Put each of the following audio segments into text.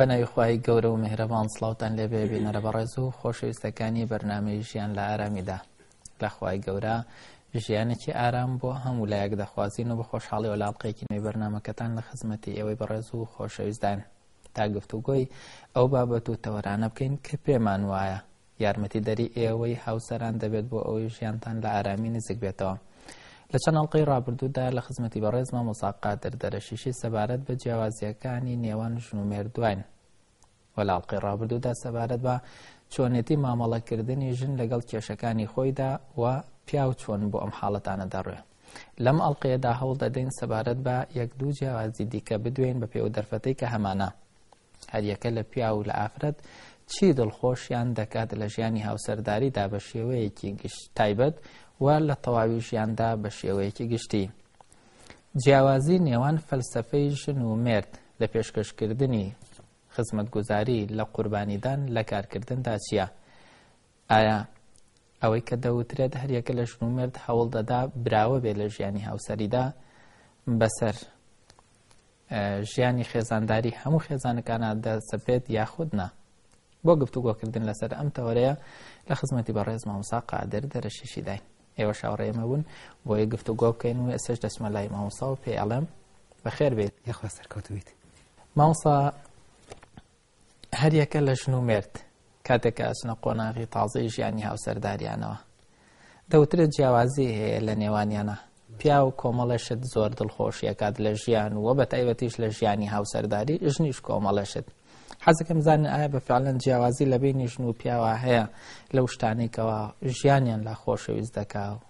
بە ناویخوای گەورە و مهرەبان سلااوان لێبێ بینەرە بەڕێز و خۆشەویستەکانی بەرنمەی ژیان لە ئارامیدا لەخوای گەورە ژیانێکی ئارام بۆ هەموو لایەک دەخوازیین و بە خۆشحاڵی وەلاڵقێکی نوێ بەرنمەکەتان لە خزمەتی ئەوەی بەڕێز و خۆشەویستدان تا گفتوگۆی ئەو بابەت و تەوەرانە بکەین کە پێمان وایە یارمەتی دەری ئێوەی هاوسەران دەبێت بۆ ئەوەی ژیانتان لە ئارامی نزیک بێتەوە لە چەند ئەڵلقەی ڕابردوودا لە خزمەتی بە ڕێزمە مساقات دەردەرەشیشی سەبارەت بە جیاوازیەکانی نێوان ژنومێر دوین وەلاڵلقی ڕابردوودا سەبارەت بە چۆنێتی مامەڵەکردنی ژن لەگەڵ کێشەکانی خۆیدا و پیاو چۆن بۆ ئەم حاڵەتانە دەڕێ لەم ئەڵلقەیەدا هەوڵ دەدەین سەبارەت بە یەک دوو جیاوازی دیکە بدوێن بە پێو دەرفەتەی کە هەمانە هەریەکە لە پیا و لە ئافرەت چی دڵخۆشیان دەکات لە ژیانی هاوسەرداریدا بە شێوەیەکی گشت تایبەت وا لە تەواوی ژیاندا بە شێوەیەکی گشتی جیاوازی نێوان فەلسفەی ژن و مرد لە پێشکەشکردنی خزمەتگوزاری لە قوربانیدان لە کارکردندا چییە ئایا ئەوەی کە دەوترێت هەریەکە لە ژن و مرد هەوڵ دەدا براوە بێ لە ژیانی هاوسەریدا بەسەر ژیانی خێزانداری هەموو خێزانەکانە دەسەپێت یاخودنا بۆ گفتوگۆکردن لەسەر ئەم تەوەرەیە لە خزمەتی بەڕێز مامسا قادر دەرەشیشی داین ئێوە شاڕێمە بوون بۆ یە گفتو گۆ بکەین و ئەسش دەسمە لای مامۆسا و پێ ئەڵم بەخێر بێت یخوا سەرکەوتویت ماوسا هەریەکە لە ژن و مرد کاتێکە ئەسنە قۆناغی تازی ژیانی هاوسەرداریانەوە دەوترێت جیاوازی هەیە لە نێوانیانە پیا و کۆمەڵەشت زۆر دڵخۆشیەکات لە ژیان وە بە تایبەتیش لە ژیانی هاوسەرداری ژنیش کۆمەڵەشت حزکم زن آیا به فعلا جوازی لە جنوبیا و هیا هەیە لەو شتانێکەوە ژیانیان لا خۆشەویست دەکا و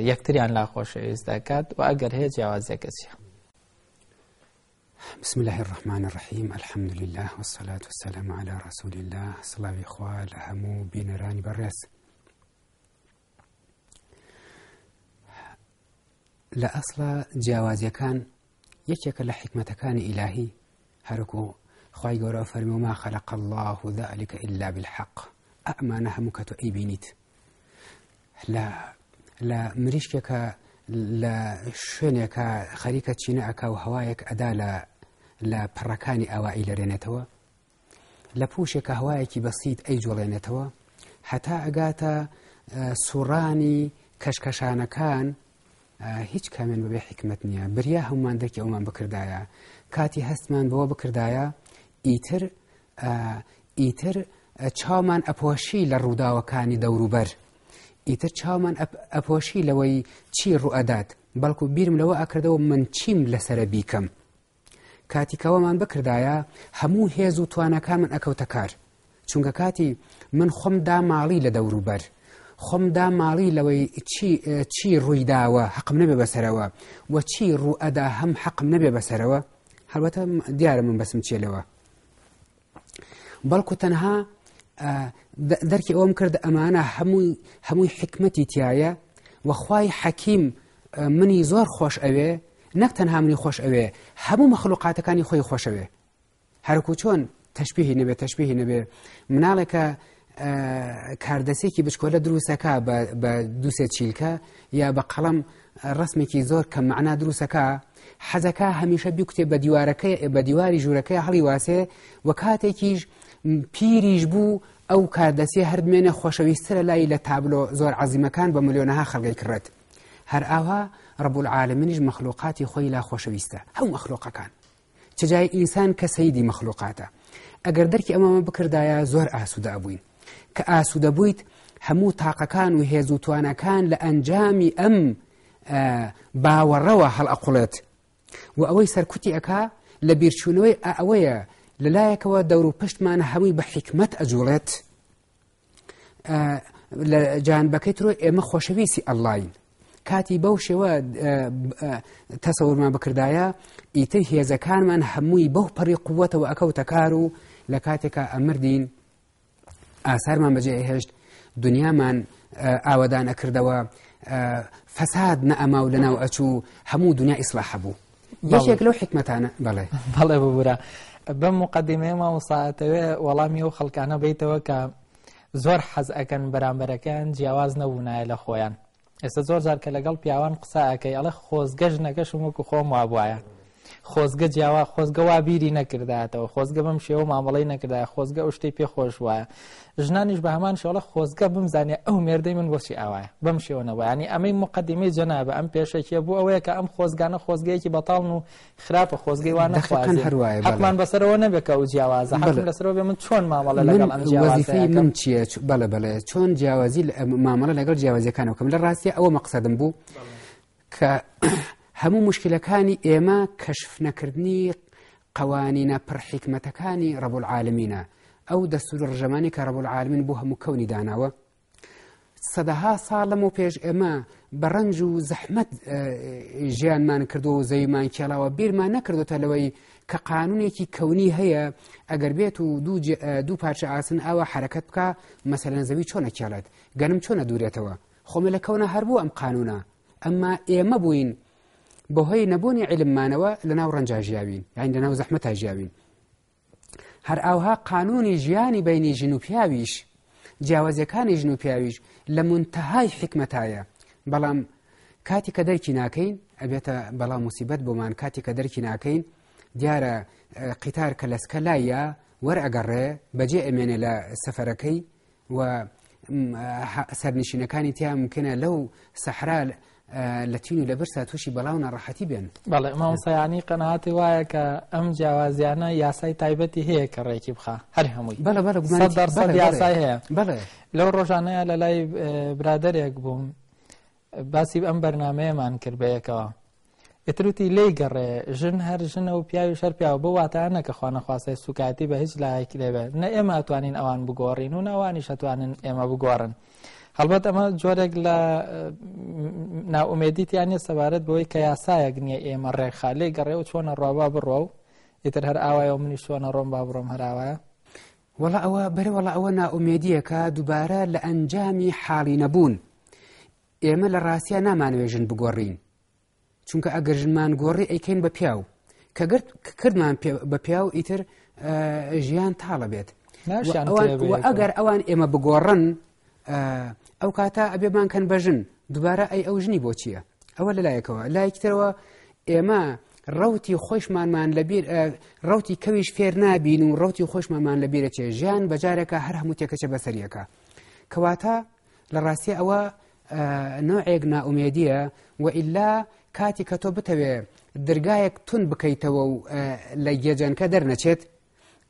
یەکتریان لا خۆشەویست دەکات و اگر هی جوازی جیاوازەکەسیە بسم الله الرحمن الرحيم الحمد لله والصلاة والسلام على رسول الله صلاة إخوة لهمو بينراني برس لە ئەسڵە جیاوازیەکان یەکێکە لە حکمەتەکانی ئیلاهی هەرکو خی گەورە فەرمیوما خەلق الله ذلك إلا بالحق ئەمانە هەموو کە تۆ ئەیبینیت لە لە مریشکێکە لە شوێنێکە خەریکە چینە ئەکا و هەوایەک ئەدا لە لە پڕەکانی ئەوایی لەرێنێتەوە لە پوشێکە هەوایەکی بەسییت ئەی جوڵێنێتەوە هەتا ئەگاتە سوڕانی کەشکەشانەکان هیچ کامێن بەبێ حکمت نییە بریا هەمومان دەکی ئەومان بکردایە کاتی هەستمان بەوە بکردایە ئیتر ئیتر چاومان ئەپۆشی لە ڕووداوەکانی دەوروبەر ئیتر چاومان ئەپۆشی لەوەی چی ڕوئەدات بەڵکو بیرم لەوە ئەکردەوە من چیم لەسرە بیکەم کاتیکەوەمان بکردایە هەموو هێز و توانەکان من ئەکەوتە کار چونکە کاتی من خۆم دا ماڵی لە دەوروبەر خۆم دا ماڵی لەوەی چی ڕوویداوە حەقم نەبێ بەسەرەوە و چی ڕوئەدا هەم حەقم نەبێ بەسەرەوە هەروەتە دیارە من بەسم چێلەوە بەڵکو تەنها دەرکی ئەوم کرد ئەمانە هەمووی هەمووی حکمەتی تایە وەخوای حەکیم منی زۆر خۆش ئەوێ نەک تەنها منی خۆش ئەوێ هەموو مەخلوقاتەکانی خۆی خۆشەوێ هەرکو چۆن تەشببیهی نەبێت تەشببیهی نەبێ مناڵێکە کاردەسێکی بچکۆلە دروستەکە بە دووسێ چیلکە یا بە قەڵم ڕسمێکی زۆر کە معنا دروستەکە حەزەکە هەمیشە بیکتێ بە دیوارەکەی بە دیواری ژوورەکەی هەڵی واسێ وە کاتێکیش پیریش بوو ئەو کاردەسی هەردمێنە خۆشەویستە لە لای لە تابلۆ زۆر عزیمەکان بە ملیۆنەها خەڵگەی کڕێت هەر ئاوا ڕبول عاالمنیش مەخلوقاتی خۆی لا خۆشەویستە هەو مەخلوقەکان چجای ئینسان کە سەیدی مەخلوقاتە ئەگەر دەرکی ئەمەمە بکردایە زۆر ئاسوودا بووین کە ئاسوودە بوویت هەموو تاقەکان و هێز و توانەکان لە ئەنجامی ئەم باوەڕەوە هەڵ ئەقڵێت و ئەوەی سەرکوتی ئەکا لە بیرچوونەوەی ئەوەیە لەلایەکەوە دەور و پشتمانە هەمووی بە حکمت ئەجوڵێت لە جانبەکەی ترۆ ئێمە خۆشەویستی ئەللاین کاتی بەو شێوە تەسەورمان بکردایە ئیتر هێزەکانمان هەمووی بەو پەڕی قووەتەوە ئەکەوتە کار و لە کاتێکە ئەمردین ئاسارمان بەجێ هێشت دنیامان ئاوەدان ئەکردەوە فەساد نەئەما و لەناو ئەچوو هەموو دنیا ئیسلاح هەبوو یەکێک لەو حکمتانە بەڵێ بەڵێ ببوورە. بەم مقدمێ ماوەساەتەوێ وەڵامی ئەو خەڵکانە بیتەوە کە زۆر حەز ئەەکەن بەرامبەرەکان جیاواز نەبوونایە لە خۆیان ئێستا زۆر جار کە لەگەڵ پیاوان قساکەی ئەڵە خۆزگەش نەکەشم وەکو خۆم وابواە خۆزگە جیاوا خۆزگە وابیری نەکرداتەوە خۆزگە بەم شێوە مامەڵی نەکردای خۆزگە شتی پێ خۆش وایە ژنانیش بە هەمان شڵە خۆزگە بمزانێ ئەو مێردەی من بۆچی ئاوایە بەم شێوەنەوەیانی ئەمەی مقدمەی جەنابە ئەم پێشێکیە بوو ئەوەیە کە ئەم خۆزگانە خۆزگەیەکی بەتاڵن و خراپە خۆزگەی وانە حمان بەسەرەوە نەبێکە و جیاوازە لەسەرەوە بێ من چۆن مامەڵە لەگەڵ ئەم جیاوازی من چیە بەە بەڵێ چۆن جیاوازی مامەڵە لەگەڵ جیاوازیەکانەوەکەم لە ڕاستی ئەوە مەقصدم بوو کە هەموو مشکلەکانی ئێمە کەشف نەکردنی قوانینە پرحیکمەتەکانی ڕەبول عاالمینە. ئەو دەستور ڕژەمانی کە ڕەبول العالمین بۆ هەموو کەونی داناوە سەدەها ساڵم و پێش ئێمە بە ڕنج و زەحمت ژیانمان کردو و زەیمان کێڵاوە بیرمان نەکردوتە لەوەی کە قانونێکی کەونی هەیە ئەگەر بێت و دوو پارچە ئاسن ئاوە حرکت بکە مەسەلەن زەوی چۆنە کێڵێت گەنم چۆنە دوورێتەوە خۆمە لە کەونە هەربوو ئەم قانونە ئەمما ئێمە بووین بەهۆی نەبوونی علممانەوە لەناو ڕەنجاژیاوین یاین لەناو زەحمەتاژیاوین هەر ئاوها قانونی ژیانی بینی ژن و پیاویش جیاوازەکانی ژن و پیاویش لە منتەهای حکمەتایە بەڵام کاتی کە دەرکی ناکەین ئەبێتە بەڵام موسیبەت بۆمان کاتی کە دەرکی ناکەین دیارە قیتار کە لەسکە لایە وەرئگەڕێ بەجێ ئەمێنێ لە سەفەرەکەی و سەرنشینەکانی تیا ممکنە لەو سەحرا لە تین و لە برسا تووشی بەڵاو ناڕەحەتی بێن بەڵێ مامسایانی قەنەهاتی وایە کە ئەم جیاوازیانە یاسای تایبەتی هەیە کە ڕێکی بخە هەر هەمووی بەە بەرە یاسای هەیە بڵێ لەو ڕۆژانەیە لە لای برادێک بووم باسی ئەم بەرنمەیەمان کرد بەیەکەوە ئتروتی لی گەڕێ ژن هەر ژنە و پیاوی شەر پیاوە بۆ واتانە کە خوانەخواسە سوکاتی بە هیچ لایەکی دەبێت نە ئێمە توانین ئەوان بگۆڕین و ناوانی شەتوانن ئێمە بگۆڕن. هەڵبەت ئەمە جۆرێک لە ناومێدیتیانە سەبارەت بۆی کە یاسایەک نییە ئێمە ڕێکخا لێ گەڕێ و چۆنە ڕۆوا بڕۆ و ئیتر هەر ئاوایە و منی چۆنە ڕۆم با بڕۆم هەراوایە وەڵ ئەوە بەرەوەڵە ئەوە ناومێدیەکە دووبارە لە ئەنجامی حاڵی نەبوون ئێمە لە ڕاستە نامانوێژن بگۆڕین چونکە ئەگەر ژنمان گۆڕی ئەیکەین بە پیاو کە کردمان بە پیاو ئیتر ژیان تاڵە بێت ئەگەر ئەوان ئێمە بگۆڕن ئەو کاتە ئەبێمان کەن بەژن دوبارە ئەی ئەو ژنی بۆ چییە ئەوە لەلایەکەوە لایکترەوە ئێمە ڕوتی خۆشمانمان لەبیر ڕوتی کەویش فێر نابین و ڕوتی خۆشمانمان لەبیرە چێ ژیان بەجارێکە هەر هەموو تێکەچە بەسەریەکە کەواتە لە ڕاستی ئەوە نوعێک ناومێدیە و ئللا کاتی کە تۆ بتەوێ دەرگایەک تون بکەیتەوە و لە گێجانکە دەرنەچێت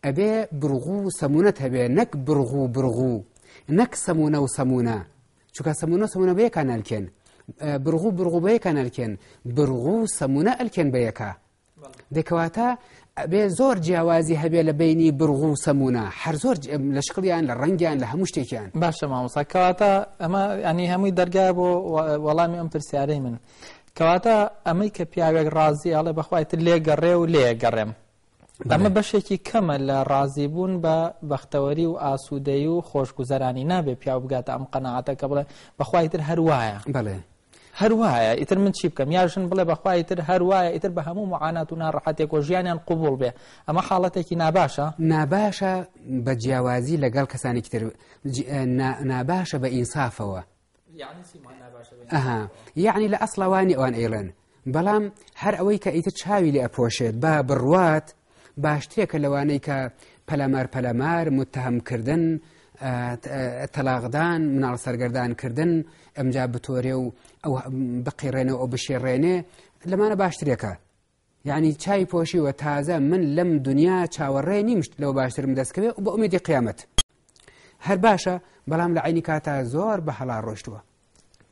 ئەبێ برغو و سەمونەت هەبێ نەک برغ و برغ و نەک سەمونە و سەمونە چونکە سەمونە سەمونە بەیەکان ئەلکێن برغو برغو بەیەکان ئەلکێن برغو سەمونە ئەلکێن بەیەکە دەکەواتە بێ زۆر جیاوازی هەبێ لە بینی برغو و سەمونە هەر زۆر لە شقلیان لە ڕەنگیان لە هەموو شتێکیان باشە مامۆسا کەواتە ئەمە ئەنی هەمووی دەرگای بۆ وەڵامی ئەم پرسیارەی من کەواتە ئەمەی کە پیاوێک ڕازی ئاڵێ بەخوایت لێگەڕێ و لێگەڕێم ئەمە بەشێکی کەمە لە ڕازیبوون بە بەختەوەری و ئاسوودەی و خۆشگوزەرانی نابێ پیا بگاتە ئەم قەنەعاتە کە بڵێ بەخوایتر هەروایە بڵێ هەروایە ئیتر من چی بکەم یاشن بڵێ بەخوایتر هەروایە ئیتر بە هەموو معانات و ناڕەحەتێک و ژیانیان قوبول بێ ئەمە حاڵەتێکی ناباشە ناباشە بە جیاوازی لەگەڵ کەسانی تر ناباشە بە ئینسافەوە ئەها یعنی لە ئەسڵەوانی ئەوان ئێڵێن بەڵام هەر ئەوەی کە ئیتر چاوی لێ ئەپۆشێت با بڕوات باشترێکە لەوانەی کە پەلەمار پەلەمار متتەهمکردن تەلاغدان مناڵ سەرگەردانکردن ئەمجا بتۆرێ و ئەو بقیڕێنە ئەو بشێڕێنێ لەمانە باشترێکە یعنی چای پۆشیوە تازە من لەم دنیا چاوەڕێ نیمشت لەو باشترم دەستکەوێت و بە ئومێدی قیامەت هەر باشە بەڵام لە عینی کاتا زۆر بە هەڵا ڕۆشتووە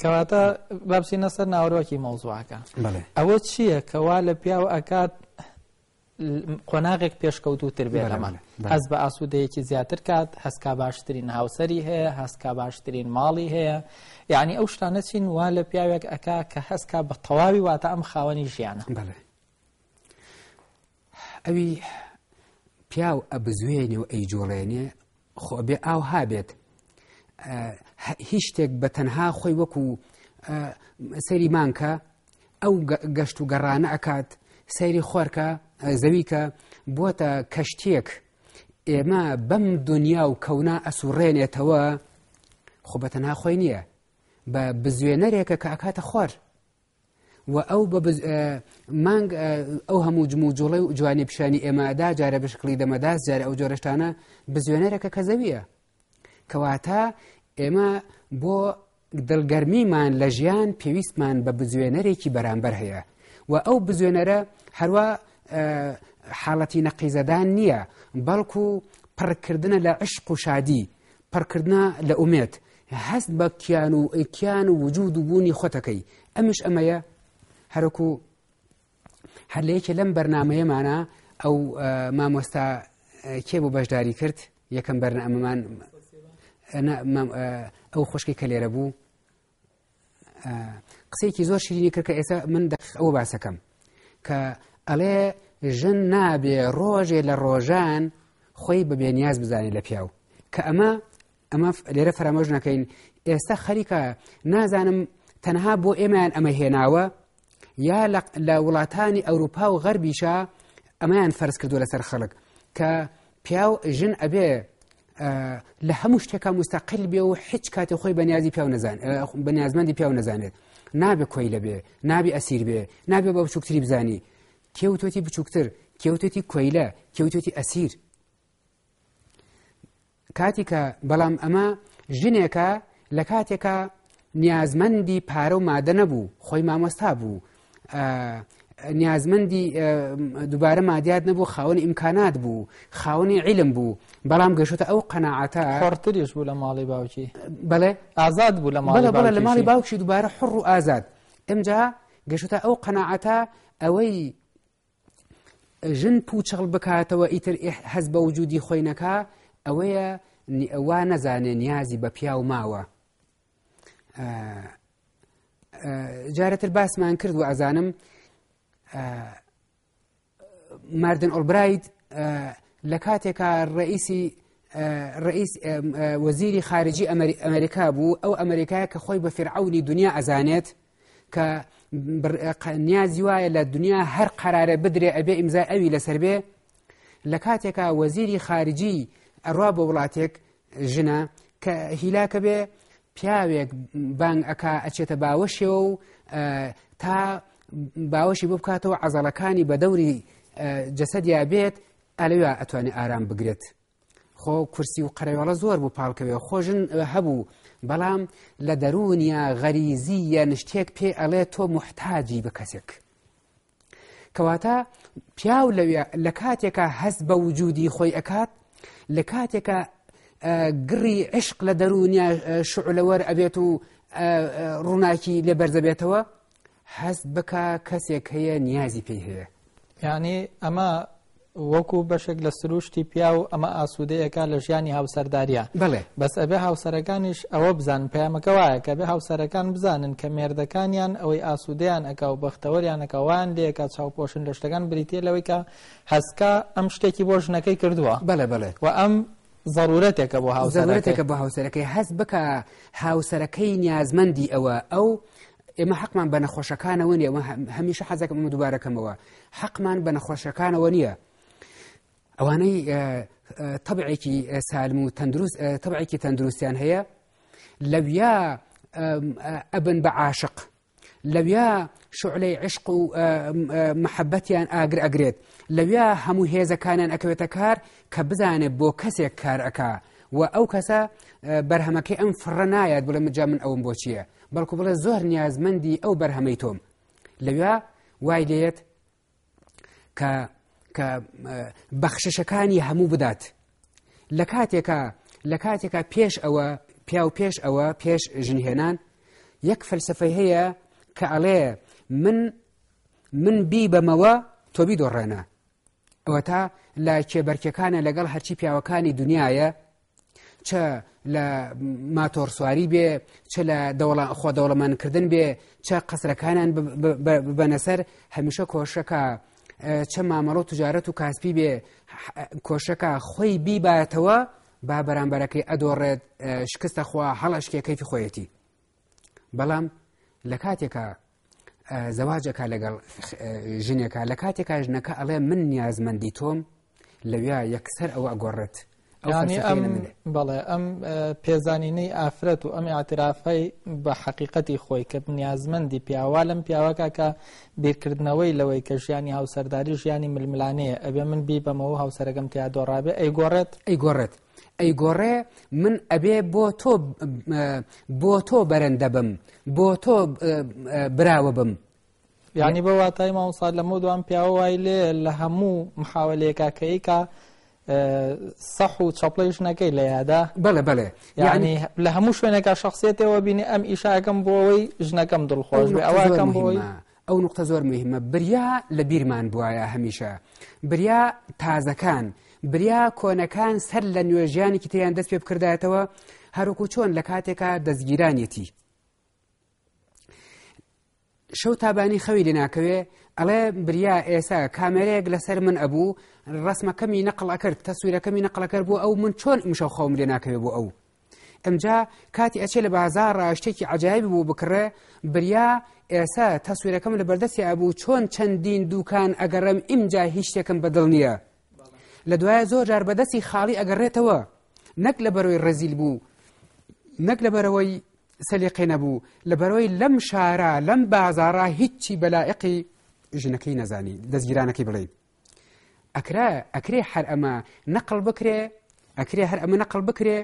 کەواتە بابسی نەسەر ناوەڕۆکی مەوزوعەکە ئەوە چییە کەوا لە پیاوە ئەکات قۆناغێک پێشکەوت و تربێت لەمان هەست بە ئاسوودەیەکی زیاتر کات هەسکا باشترین هاوسری هەیە هەسکا باشترین ماڵی هەیە یعنی ئەو شتانە چین وا لە پیاوێک ئەکا کە هەسکا بە تەواوی واتە ئەم خاوەنی ژیانە ئەوی پیاو ئەبزوێنی و ئەیجوڵێنێ خۆ بێ ئاو هابێت هیچ شتێک بە تەنها خۆی وەکو سەری مانکە ئەو گەشت و گەڕانە ئەکات سەیری خۆرکە زەوی کە بووە کەشتێک ئێمە بەم دنیا و کەونا ئەسوڕێنێتەوە خوبەتە ناخۆی نییە بە بزوێنەرێکە کە ئاکاتە خوار و ئەو مانگ ئەو هەموو جموجوڵی و جوانی پیشانی ئێمەدا جارە بشکلی دەمەداز جارە ئەو جۆرەشتانە بزوێنەرەکە کە زەویە کەواتە ئێمە بۆ دڵگەرمیمان لە ژیان پێویستمان بە بزوێنەرێکی بەرامبەر هەیە و ئەو بزوێنەرە هەروە حاڵەتی نەقیزەدان نییە بەڵکو پڕکردنە لە عشق و شادی پڕکردە لە ئومێت هەست بە کیان و ئەیکیان و وجود و بوونی خۆتەکەی ئەمش ئەمەیە هەرکو هەر لەیەکێ لەم بەرنمەیەمانە ئەو مامۆستا کێ بۆ بەشداری کرد یەکەم بەرنەمان ئەو خوشکی کە لێرە بوو قسێکی زۆر شیرینی کرد کە ئێستا من ئەوە باسەکەم کە ئەڵێ ژن نابێ ڕۆژێ لە ڕۆژان خۆی بە بێنیاز بزانێت لە پیاو کە ئەمە ئەمە لێرە فرەرمەژ نەکەین ئێستا خەریکە نازانم تەنها بۆ ئێمەیان ئەمە هێناوە یا لە وڵاتانی ئەوروپا و غەربیشە ئەمەیان فەرز کردو لەسەر خەڵک کە پیاو ژن ئەبێ لە هەموو شتێکە مستەقل بێ و هیچ کاتی خۆی بەنیازی پیاو نزان بەنیازمەندی پیاو نزانێت نابێ کۆی لەبێ نابی ئەسیر بێ نابێ بە بچووکتری بزانی کێوتۆتی بچووکتر کێوتێتی کۆیلە کێوتێتی ئەسیر کاتیکە بەڵام ئەمە ژنێکە لە کاتێکە نیازمەندی پارە و مادە نەبوو خۆی مامۆستا بوو نیازمەندی دووبارە مادیات نەبوو خاوەن ئیمکانات بوو خاوەنی علم بوو بەڵام گەشتە ئەو قەنەعاتە خڕترش بوو لە ماڵی باوکی بڵێ ئازاد بوو لە ماڵ بڵە لە ماڵی باوکی دووبارە حڕ و ئازاد ئەمجا گەشتە ئەو قەنەعاتە ئەوەی ژن پوچەڵ بکاتەوە ئیتر هەز بە وجودی خۆینەکە ئەوەیە ئەوە نەزانێ نیازی بە پیاو ماوە جارەتر باسمان کرد و ئەزانم ماردن ئۆلبرایت لە کاتێکا ڕئیسی ڕئیس وەزیری خارجی ئەمریکا بوو ئەو ئەمریکای کە خۆی بە فرعونی دنیا ئەزانێت کە نیازی وایە لە دنیا هەر قرارە بدرێ ئەبێ ئیمزای ئەوی لەسەر بێ لە کاتێکا وەزیری خارجی ئەڕوا بۆ وڵاتێک ژنە کە هیلاکە بێ پیاوێک بانگ ئەک ئەچێتە باوەشیەوە و تا باوەشی بۆ بکاتەوە عزەڵەکانی بە دەوری جەسەدیا بێت ئەلەوە ئەتوانێت ئارام بگرێت خۆ کورسی و قەرەوەڵە زۆر بوو پاڵکەوێ خۆژن هەبوو بەڵام لە دەرونیا غەریزیە نشتێک پێ ئەڵێ تۆ محتاجی بە کەسێک کەواتە پیاو لە کاتێکە هەست بە وجودی خۆی ئەکات لە کاتێکە گڕی عشق لە دەرونیا شعلەوەەر ئەبێت و ڕووناکی لێ بەرزەبێتەوە هەست بک کەسێک هەیە نیازی پێی هەیە یعنی ئەمە وەکو بەشێک لە سروشتی پیا و ئەمە ئاسوودەیەەکە لە ژیانی هاوسەرداریە بڵێ بەس ئەبێ هاوسەرەکانیش ئەوە بزان پامەکە وایە کە بێ هاوسەرەکان بزانن کە مێردەکانیان ئەوەی ئاسوودیان ئەکا و بەختەوەریانەکەوان لێکە چاوپۆشن لەشتەکان بریتە لەوەیکە هەسکە ئەم شتێکی بۆ ژنەکەی کردووە بەە بڵێ و ئەم ضرورەتێکە بۆ هاوسەرەتێکە بۆ هاوسەرەکەی هەست بکە هاوسەرەکەی نیازمەندی ئەوە ئەو ئێمە حەقمان بە نەخۆشەکانەوە نیە هەمیشە حەزەکەم دووبارەکەمەوە حەقمان بە نەخۆشەکانەوە نییە. ئەوانەی تەبعێکی سالم و تەندروست تەبعێکی تەندروستیان هەیە لەویا ئەبن بە عاشق لەویا شعلەی عشق و محەبەتیان ئاگر ئەگرێت لەویا هەموو هێزەکانیان ئەکەوێتە کار کە بزانێت بۆ کەسێک کار ئەکا و ئەو کەسە بەرهەمەکەی ئەم فڕە نایەت بڵێ مجا من ئەوم بۆ چییە بەڵکو بڵێ زۆر نیازمەندی ئەو بەرهەمەی تۆم لەویا وای دێت کە کە بەخشەشەکانی هەموو بدات لە کاتێکە لە کاتێکە پێش ئەوە پیا و پێش ئەوە پێش ژنهێنان یەک فەلسفەی هەیە کە ئەڵێ من من بی بەمەوە تۆبی دۆڕێنە ئەوە تا لە کێبەرکەکانە لەگەڵ هەرچی پیاوەکانی دنیاە چە لە ماتۆرسواری بێ چە لە خۆدەوڵەمانکردن بێ چە قسرەکانیان بەنەسەر هەمیشە کۆشەکە چە مامەڵە و تجارەت و کاسپی بێ کۆشەکە خۆی بیباتەوە با بەرامبەرەکەی ئەدۆڕێت شکستە خوا هەڵەشکێکەکەیفی خۆیەتی بەڵام لە کاتێکە زەواجەکە لەگەڵ ژنێکە لە کاتێکا ژنەکە ئەڵێ من نیازمەندی تۆم لەویا یەکسەر ئەوە ئەگۆڕێت بەڵێ ئەم پێزانینەی ئافرەت و ئەم ئاعترافای بە حەقیقەتی خۆی کە نیازمەندی پیاوا لەم پیاوەکەکە بیرکردنەوەی لەوەی کە ژیانی هاوسەرداری ژیانی ململانەیە ئەبێ من بی بەمەوە هاوسەرەکەم تیا دۆڕابێ ئەی گۆڕێت ئەی گۆڕێت ئەی گۆڕێ من ئەبێ بۆ تۆ بۆ تۆ بەرەندە بم بۆ تۆ براوە بم یعنی بە واتای ماوساد لە مۆ دوان پیاوای لێ لە هەموو محاولێکاکەیکە سەح و چاپلەیش نەکەی لە یادا بەە بەێ یعنی لە هەموو شوێنەکە شخصێتەوە بینی ئەم ئیشاکەم بۆەوەی ژنەکەم دڵخۆش ئەوەکەم بۆی ئەو نقطە زۆر مهمە بریا لە بیرمان بواە هەمیشە بریا تازەکان بریا کۆنەکان سەر لە نوێژیانێکی تیان دەست پێ بکردایەتەوە هەروکو چۆن لە کاتێکە دەستگیرانێتی شەو تابانی خەوی لێناکەوێ ئەڵێ بریا ئێسا کامێرەیەک لەسەر من ئەبوو ڕسمەکەمی نەقلەکرد تەسوورەکەمی نەقلەکەر بوو ئەو من چۆن ئمشە خۆم لێ ناکەوێت بۆ ئەو ئەمجا کاتی ئەچێ لە بازار ڕاشتێکی عجایبی بوو بکڕێ بریا ئێسا تەسوورەکەم لە بەردەستی ئەبوو چۆن چەندین دوکان ئەگەڕم ئیمجا هیچ شتێکم بەدڵ نییە لە دوایە زۆر جار بەدەستی خاڵی ئەگەڕێتەوە نەک لە بەرەوەی ڕزیل بوو نەک لە بەرەوەی سەلیقی نەبوو لە بەرەوەی لەم شارە لەم بازارە هیچی بەلائقی ژنەکەی نەزانی دەستگیرانەکەی بڵێ ئەکرا ئەکرێ هەر ئەمە نەقل بکرێ ئەکرێ هەر ئەمە نەقل بکرێ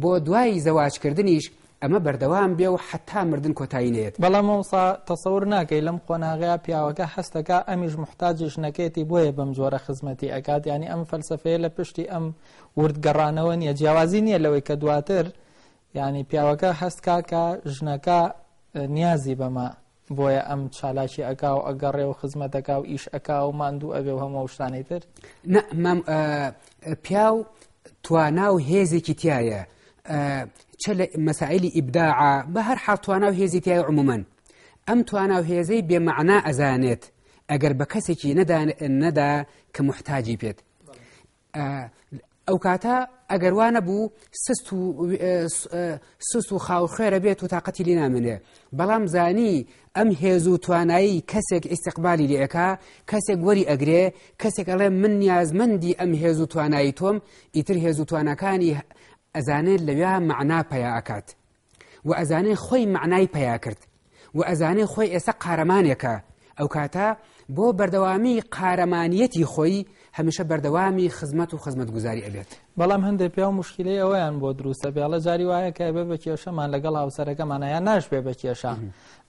بۆ دوای زەواجکردنیش ئەمە بەردەوام بێ و حتا مردن کۆتاییێت بەڵام وسا تەسەور ناکەی لەم خۆناغیا پیاوەکە هەستەکە ئەمیش محتاجش نەکێتی بۆیە بەم جۆرە خزمەتی ئەکات ینی ئەم فەلسفەیە لە پشتی ئەم وردگەڕانەوە نییە جیاوازی نییە لەوەی کە دواتر ینی پیاوەکە هەستکاکە ژنەکە نیازی بەمە بۆیە ئەم چالاکی ئەگا و ئەگەڕێ و خزمە دەگا و ئیش ئەکا و ماندوو ئەبێ و هەموو شتانی تر پیا و توانا و هێزێکی تایە چە لە مەسائللی ئیبداع بە هەر حڵتوانا و هێزی تایە عمومەن ئەم توانا و هێزەی بێمەعنا ئەزانێت ئەگەر بە کەسێکی نەدا کە محتاجی پێت ئەو کاتە ئەگەروانە بوو سست و خاوخێرە بێت و تااقەتی لێ نامێنێ بەڵام زانی ئەم هێز و توانایی کەسێک ئیسقبالی لەکە کەسێک وەری ئەگرێ کەسێک ئەڵێ من نیازمەندی ئەم هێز و توانایی تۆم ئیتر هێز و توانەکانی ئەزانێت لەوێ معنا پیا ئەکات و ئەزانێ خۆی معنای پیا کرد و ئەزانێ خۆی ئێستا قارەمانێکە ئەو کاتە بۆ بەردەوامی قارەمانیەتی خۆی هەمیشە بەردەوامی خزمەت و خزمەت گوزاری ئەبێت بەڵام هەندێک پیا و مشکلی ئەویان بۆ دروستە بێڵە جاری وایە کە بێ بە کێشەمان لەگەڵ هاوسەرەکەمانەیە ناشبێ بە کێشە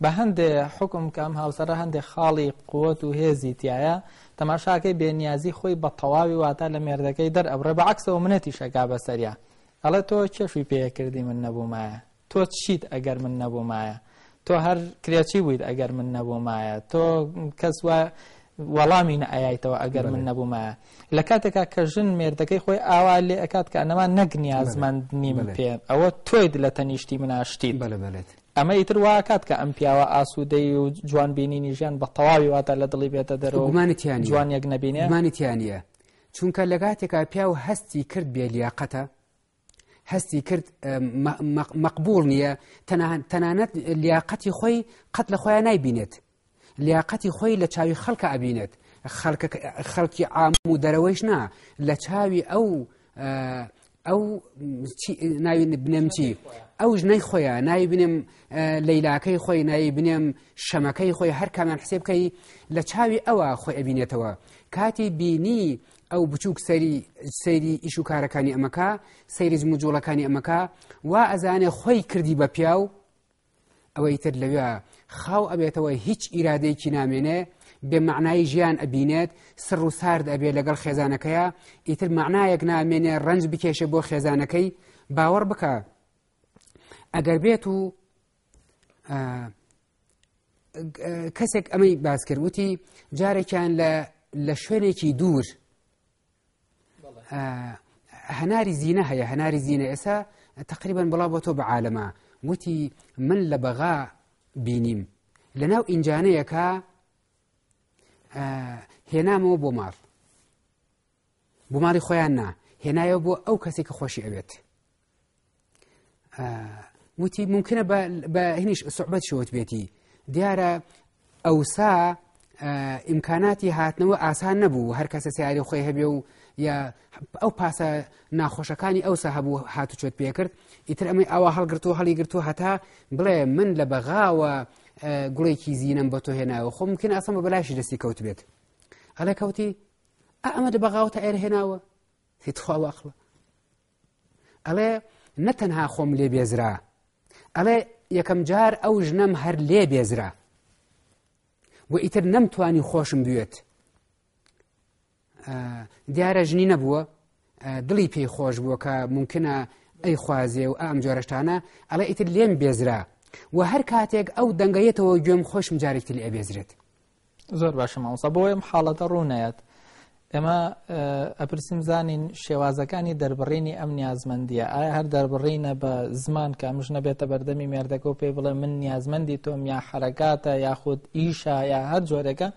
بە هەندێک حکم کام هاوسەرە هەندێک خاڵی قووەت و هێزی تایە تەماشاکەی بێنیازی خۆی بە تەواوی واتە لە مێردەکەی دەر ئەبڕێ بە عکسەوە منەتی شەکا بەسەریا ئەڵە تۆ کێشوی پێکردی من نەبوومایە تۆ چیت ئەگەر من نەبوومایە تۆ هەر کرێکی بوویت ئەگەر من نەبوومایە تۆ کەس وە وەڵامی نەئایتەوە ئەگەر من نەبوومە لە کاتێکا کە ژن مێردەکەی خۆی ئاوا لێ ئەکات کە ئەنەما نەگنیازمەند نیم پێ ئەوە تۆی لە تەنیشتی مناشتیت بەلێت ئەمە ئیتر واکات کە ئەم پیاوە ئاسوودەی و جوان بینینی ژیان بە تەواوی واتە لە دڵی بێتە دەرەوەمانیان جوان یەک نەبینێمانیانە چونکە لە کاتێکا پیا و هەستی کرد بێ لیاقەتە هەستی کرد مەقبول نییە تەنانەت لیاقەتی خۆی قەت لە خۆیان نایبینێت لیاقەتی خۆی لە چاوی خەڵکە ئەبینێت خەڵکی ئام و دەرەوەیش نا لە چاوی ئەو ئەو ناوی بنێمچی ئەو ژنەی خۆیان ناوی بنێم لەیلاکەی خۆی ناوی بنێم شەمەکەی خۆی هەر کامیان حسێ بکەی لە چاوی ئەوە خۆی ئەبینێتەوە کاتی بینی ئەو بچووک سەری سەیری ئیش و کارەکانی ئەمەکە سەیری زموجۆڵەکانی ئەمەکە وا ئەزانێ خۆی کردی بە پیا و ئەوەی تر لەوێ خاو ئەبێتەوە هیچ ئیرادێکی نامێنێ بێمەعنای ژیان ئەبینێت سڕ و سارد ئەبێت لەگەڵ خێزانەکەیە ئیتر معنایەک نامێنێ ڕنج بکێشە بۆ خێزانەکەی باوەڕ بکە ئەگەر بێت و کەسێک ئەمەی باس کردوتی جارێکیان لە شوێنێکی دوور هەناری زیینە هەیە هەناری زیینە ئێسا تقریبان بڵاو بۆ تۆ بەعاالەمە وتی من لە بەغا بینیم لەناو ئینجانەیەکە هێنامەوە بۆ ماڵ بۆ ماڵی خۆیان نا هێنایەوە بۆ ئەو کەسێک کە خۆشی ئەوێت وتی ممکنە بە هینیش سوحبەت شوت بێتی دیارە ئەوسا ئیمکاناتی هاتنەوە ئاسان نەبوو هەر کەسە سیاری خۆی هەبێ و یا ئەو پاسە ناخۆشەکانی ئەوسا هەبوو هاتوچێت پێکرد ئیتر ئەمە ئەوە هەڵگرتو هەڵی گرتو هەتا بڵێ من لە بەغاوە گوڵێکی زیینم بە تۆ هێناوە خۆ ممکن ئاسم بە بەلاشی دەستی کەوت بێت ئەلە کەوتی ئەمە دە بەغاوتە ئێر هێناوە هیچخواواخڵە ئەڵێ نەتەنها خۆم لێ بێزرا ئەڵێ یەکەم جار ئەو ژنەم هەر لێ بێزرا و ئیتر نەمتوانی خۆشم بێت دیارە ژنی نەبووە دڵی پێی خۆش بووە کە ممکنە ئەی خوازێ و ئەم جۆرەشتانە ئەڵێ ئیتر لێم بێزرا و هەر کاتێک ئەو دەنگەیەتەوە گوێم خۆشم جارێکی لێ بێزرێت زۆر باشە مامۆسا بۆ ئێم حاڵەتە ڕوونایەت ئێمە ئەپرسیم زانین شێوازەکانی دەربڕینی ئەم نیازمەندیە ئایا هەر دەربڕینە بە زمان کە ئەمش نەبێتە بەردەمی مێردەکە و پێی بڵێ من نیازمەندی تۆم یا حرەکاتە یاخود ئیشا یا هەر جۆرەکە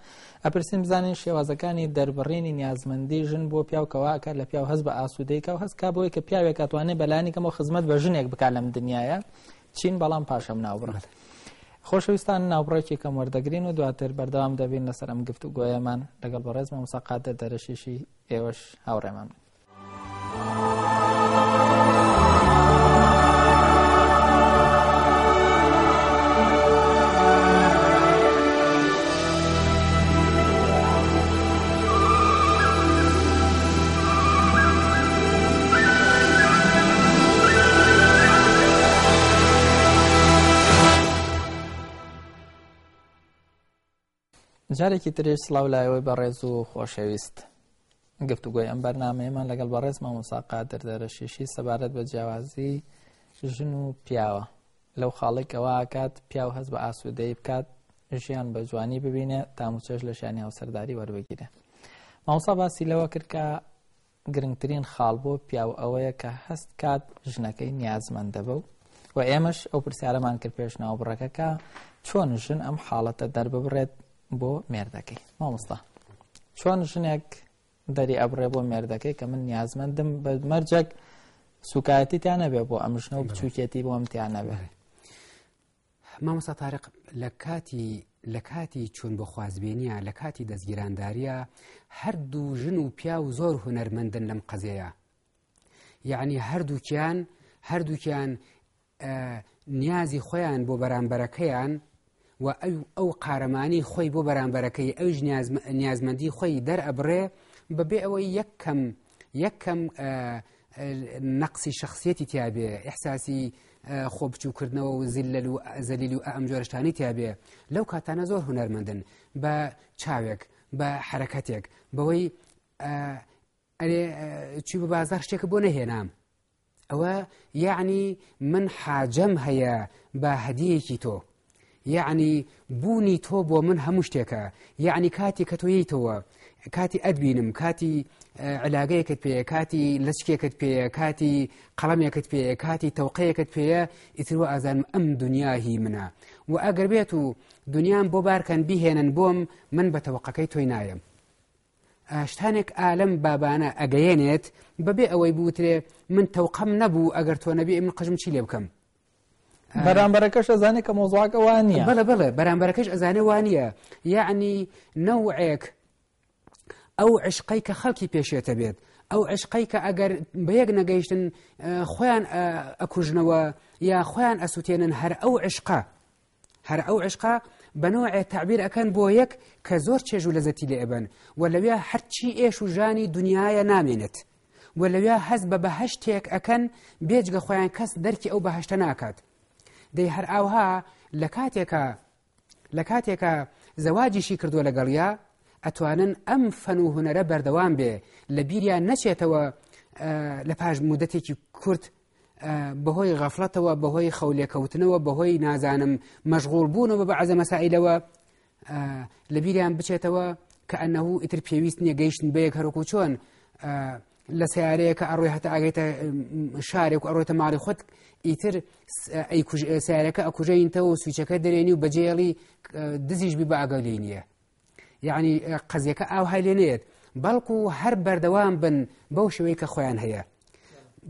ئەپرسیم زانین شێوازەکانی دەربڕینی نیازمەندی ژن بۆ پیاوکەواکە لە پیاو هەز بە ئاسوودەیکە و هەستکا بۆی کە پیاوێک کاتوانێ بەلانیکەمەوە خزمەت بە ژنێک بک لەم دنیاە چین بەڵام پاشەم ناوبڕێت. خۆشەویستان ناوڕێکێکم وەردەگرین و دواتر بەردەوام دەبین لەسەر ئەم گفتو گوۆیەمان لەگەڵ بە ڕێزمە مساقاتە دەرەشیشی ئێوەش هاوڕێمان. جارێکی ترێش سلااو لایەوەی بەڕێز و خۆشەویست گفتوگوی ئەم بەرنمەیەمان لەگەڵ بەڕێزمە مساقات دەردەرەشیشی سەبارەت بە جیاوازی ژن و پیاوە لەو خاڵێکەوە کات پیاو هەست بە ئاسوودەی بکات ژیان بە جوانی ببینێ تاموچەش لە شانی و سەرداری وەربگیرە ماوسا باسی لەوە کردکە گرنگترین خاڵ بۆ پیاو ئەوەیە کە هەست کات ژنەکەی نیازمەندە بە و و ئێمەش ئەو پرسیارەمان کرد پێشناو بڕەکەکە چۆن ژن ئەم حاڵەتە دەرببڕێت بۆ مێردەکەی مامۆستا چۆن ژنێک دەری ئەبڕێ بۆ مێردەکەی کە من نیازمەندم بە مەرجێک سوکایەتیتان نەبێ بۆ ئەمژنە و بچووکێتی بۆ ئەمتیان نەبێ مامۆستا تارق لە کاتی لە کاتی چۆن بە خوازبێنیە لە کاتی دەستگیرانداریە هەردوو ژن و پیا و زۆر هوەرمەندن لەم قەزەیە یعنی هەردووکیان هەردووکیان نیازی خۆیان بۆ بەرامبەرەکەیان و ئەو قارەمانی خۆی بۆ بەرامبەرەکەی ئەوژ نیازمەندی خۆی دەرئەبڕێ بەبێ ئەوەی یەکەم یەکەم نەقسی شخصیەتی تیاابێ ئەحساسی خۆبچووکردنەوە و زیلل و زەلیل و ئەم جۆرەشتانی تیاابێ لەو کاتانە زۆر هوەرمەندن بە چاوێک بە حرکەتێک بەوەی ئەرێ چی بە بازار شتێکە بۆ نەهێنام ئەوە یعنی من حاجەم هەیە بە هەدیەکی تۆ یعنی بوونی تۆ بۆ من هەموو شتێکە یعنی کاتی کە تۆیتەوە کاتی ئەدبینم کاتی علاگەیەکت پێە کاتی لەچکێکت پێە کاتی قەڵەمێکت پێە کاتی تەوقەیەکت پێە ئیتروە ئازانم ئەم دنیاهی منە و ئەگەر بێت و دنیام بۆ بارکەن بیهێنن بۆم من بە تەوقەکەی تۆی نایم شتانێک ئالم بابانە ئەگەیەنێت بەبێ ئەوەی بوترێ من تەوقەم نەبوو ئەگەر تۆ نەبی من قژم چی لێ بکەم بەرامبەرەکەش ئەزانێت کە مۆزواکە وانە بڵە بڵێ بەرامبەرەکەش ئەزانە وانە یعنی نەوعێک ئەو عشقی کە خەڵکی پێشێتە بێت ئەو عشقی کە ئەگەر بەیەک نەگەیشتن خۆیان ئەکوژنەوە یا خۆیان ئەسووتێنن هەر ئەو عشقا هەر ئەو عشقا بەنەوەعێ تعبیر ئەکەن بۆ یەک کە زۆر چێژ و لەزەتی لێ ئەبن و لەوێ هەرچی ئێش و ژانی دنیاە نامێنێت و لەوێ هەست بە بەهشتێک ئەکەن بێجگە خۆیان کەس دەرکی ئەو بەهشتە ناکات دەی هەر ئاوها لە کاتێکە لە کاتێکە زەواجیشی کردووە لەگەڵیا ئەتوانن ئەم فەن و هوەرە بەردەوام بێ لە بیریان نەچێتەوە لە پاش مودەتێکی کورت بەهۆی غەفلەتەوە بەهۆی خەولێکەوتنەوە بەهۆی نازانم مەشغول بوونەوە بە عزە مەسائلەوە لە بیریان بچێتەوە کە ئەنەوو ئیتر پێویست نیە گەیشتن بەیەک هەرکو چۆن لە سیارەیە کە ئەڕۆی هەتا ئاگەیتە شارێک ئەڕۆێتە ماڵی خۆت ئیتر سیارەکە ئەکوژەینتەوە سوچەکە دەرێنی و بەجێڵی دزیش بی بە ئاگەلی نییە یعنی قەزیەکە ئاو هەلێنێت بەڵکو هەر بەردەوام بن بەو شوەی کە خۆیان هەیە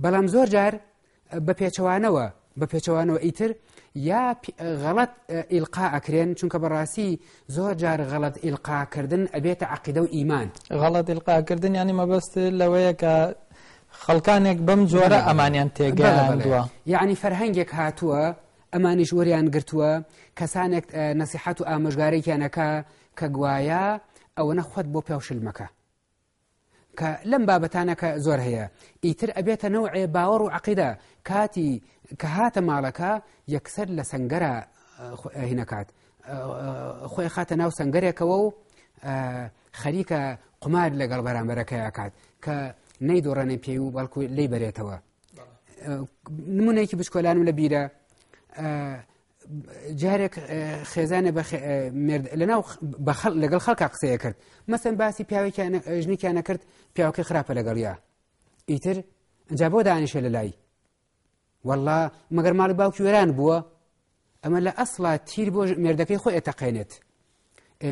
بەڵام زۆر جار بە پێچەوانەوە بە پێچەوانەوە ئیتر یا غەڵەت ئیلقا ئەکرێن چونکە بەڕاستی زۆر جار غەڵەت ئیلقاکردن ئەبێتە عقیدە و ئیمان غەڵەت ئیلقاکردن ینی مەبەست لەوەیە کە خەڵکانێک بەم جۆرە ئەمانیان تێگەیاندووە یعنی فەرهەنگێک هاتووە ئەمانیش وەریان گرتووە کەسانێک نسیحات و ئامۆژگارێکیانەکە کە گوایە ئەوە نەخوت بۆ پێوشلمەکە کە لەم بابەتانەکە زۆر هەیە ئیتر ئەبێتە نەوعێ باوەڕ و عقیدا کاتی کە هاتە ماڵەکە یەکسەر لە سنگەرە هینەکات خۆی خاتە ناو سنگەرێکەوە و خەریکە قمار لەگەڵ بەرامبەرەکەیکات کە نەیدۆڕێنێ پێی و بەڵکو لی بەرێتەوە نمونێکی بچکۆلان و لە بیرە جارێک خێزانە لەناو لەگەڵ خەڵکە قسەیە کرد مەسن باسی پیاوی ژنییانە کرد پیاوکە خراپە لەگەڵیا ئیتر ئەجا بۆ دانیشە لە لای والله مەگەر ماڵی باوکی وێران بووە ئەمە لە ئەسڵا تیر بۆ مێردەکەی خۆی ئەتەقێنێت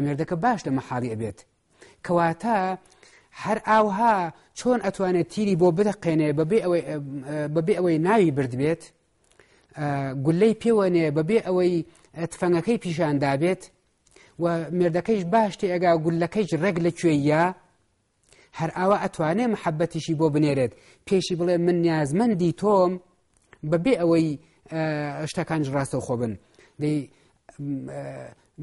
مێردەکە باش لە مەحاڵی ئەبێت کەواتە هەر ئاوها چۆن ئەتوانێت تیری بۆ بدەقێنێ بەبێ ئەوەی ناوی بردبێت گولەی پێوەنێ بەبێ ئەوەی تفەنگەکەی پیشان دابێت و مردەکەیش باشتی ئەگا گولەکەیش ڕێک لەکوێیە هەر ئاوە ئەتوانێ محەبەتیشی بۆ بنێرێت پێشی بڵێ من نیازمەندی تۆم بەبێ ئەوەی شتەکان ڕاستە خۆ بن دەی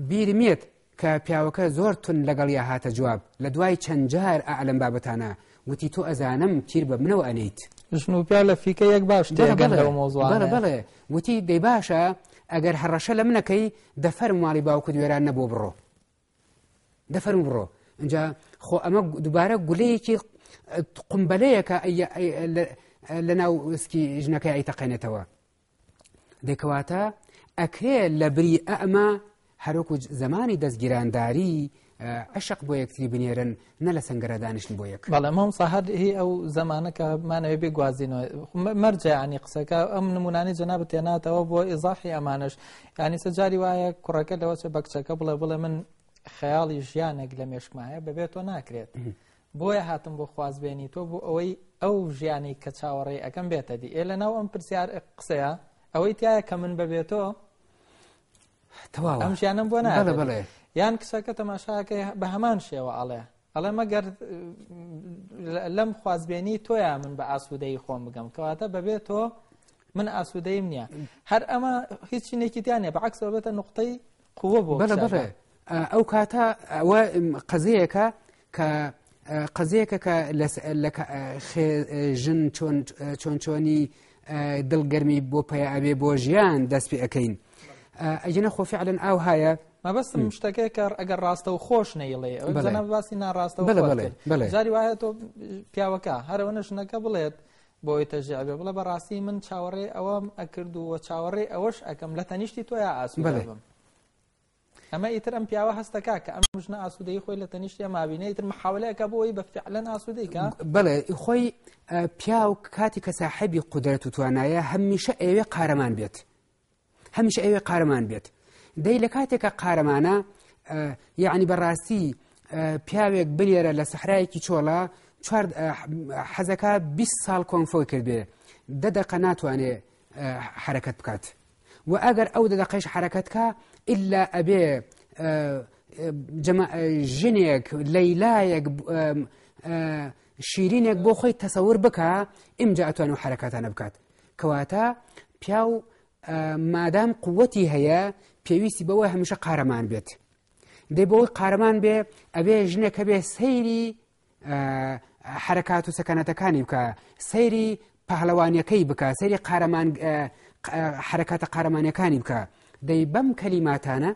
بیرمێت کە پیاوەکە زۆر تون لەگەڵ یا هاتە جواب لە دوای چەند جار ئەعلم بابەتانە وتی تۆ ئەزانم تیر بە منەوە ئەنیت ژنوپیا لە فیکە یەک باش بڵێ وتی دەی باشە ئەگەر هەڕەشە لە منەکەی دەفەر ماڵی باوکو دوێران نەبوو بڕۆ دەفەرم بڕۆ اینجا خۆ ئەمە دووبارە گولەیەکی قمبەلەیەکە لە ناو سکی ژنەکەی ئەیتەقێنێتەوە دەکەواتە ئەکرێ لە بری ئەمە هەروکو زمانی دەستگیرانداری عشق بۆ یەکتی بنێرن نە لە سنگرە دانیشتن بۆ یەک بەڵام ئەم سەحد هی ئەو زمانەکە مانەوێ بێ گوازینەوە مەرجانی قسەکە ئەم نمونانی جنا بتێناتەوە بۆ ئیزاحی ئەمانش ینی سەجاری وایە کوڕەکە لەوە چە بەکچەکە بڵێ بڵێ من خەیاڵی ژیانێک لە مێشمایە بەبێت تۆ ناکرێت بۆیە هاتم بۆ خوازبێنی تۆ بۆ ئەوەی ئەو ژیانی کە چاوەڕێ ئەەکەم بێتە دی ئێ لە ناو ئەم پرسیار قسەیە ئەوەی تایە کە من بەبێتەوە ئەم ژیانم بۆ نابێ یان کسەکە تەماشاکە بە هەمان شێوە ئەڵێ ئەڵێ مەگەر لەم خوازبێنی تۆیا من بە ئاسوودەی خۆم بگەم کەواتە بەبێت تۆ من ئاسوودەیم نییە هەر ئەمە هیچ شتێکیتیانە بەعکسەوە بێتە نقطەی قووە بۆ بەە بڕێ ئەو کاتە ئەوە قەزیەکە کە قەزیەکە کە ژن چۆن چۆنی دڵگەرمی بۆ پیا ئەبێ بۆ ژیان دەست پێ ئەەکەین ئەجنە خۆ فعلن ئاو هەیە مەبستم شتەکەی کار ئەگەر ڕاستە و خۆش نەیڵێ ئەوە باسی ناڕاستە جاری وایە تۆ پیاوەکە هەرەوە نەشنەکە بڵێت بۆی تەژیابێ بڵە بەڕاستی من چاوەڕێ ئەوەم ئەکرد و چاوەڕێ ئەوەش ئەەکەم لە تەنیشتی تۆیا ئاسو بڵێم ئەمە ئیتر ئەم پیاوە هەستەکە کە ئەم ژنە ئاسوودەی خۆی لە تەنیشتی ماوینە ئیتر مححاولەکە بۆی بە فعلە ئاسوودەیکە بڵێ خۆی پیاو کاتی کە ساحەبی قدرەت و توانایە هەمیشە ئێوێ قارەمان بێت. هەمیش ئەوێ قارەمان بێت دەی لە کاتێکە قارەمانە یعنی بەڕاستی پیاوێک بنێرە لە سەحرایەکی چۆڵە حەزەکە 20 ساڵ کۆنفۆی کردێ دەدەقە ناتوانێ حرکت بکات و ئەگەر ئەو دەدەقەش حرکتکە ئللا ئەبێ ژنێک لەیلایەک شیرینێک بۆ خۆی تەسەور بکە ئیمجا ئەتوان و حرکاتانە بکات کەواتە پیا و مادام قوتی هەیە پێویستی بەوە هەمیشە قارەمان بێت دەی بەوەی قارەمان بێ ئەبێ ژنێکە بێ سەیری حرکات و سەکەنەتەکانی بکە سەیری پەهلەوانیەکەی بکە سەیری قارەمان حرکاتە قارەمانەکانی بکە دەی بەم کەلیماتانە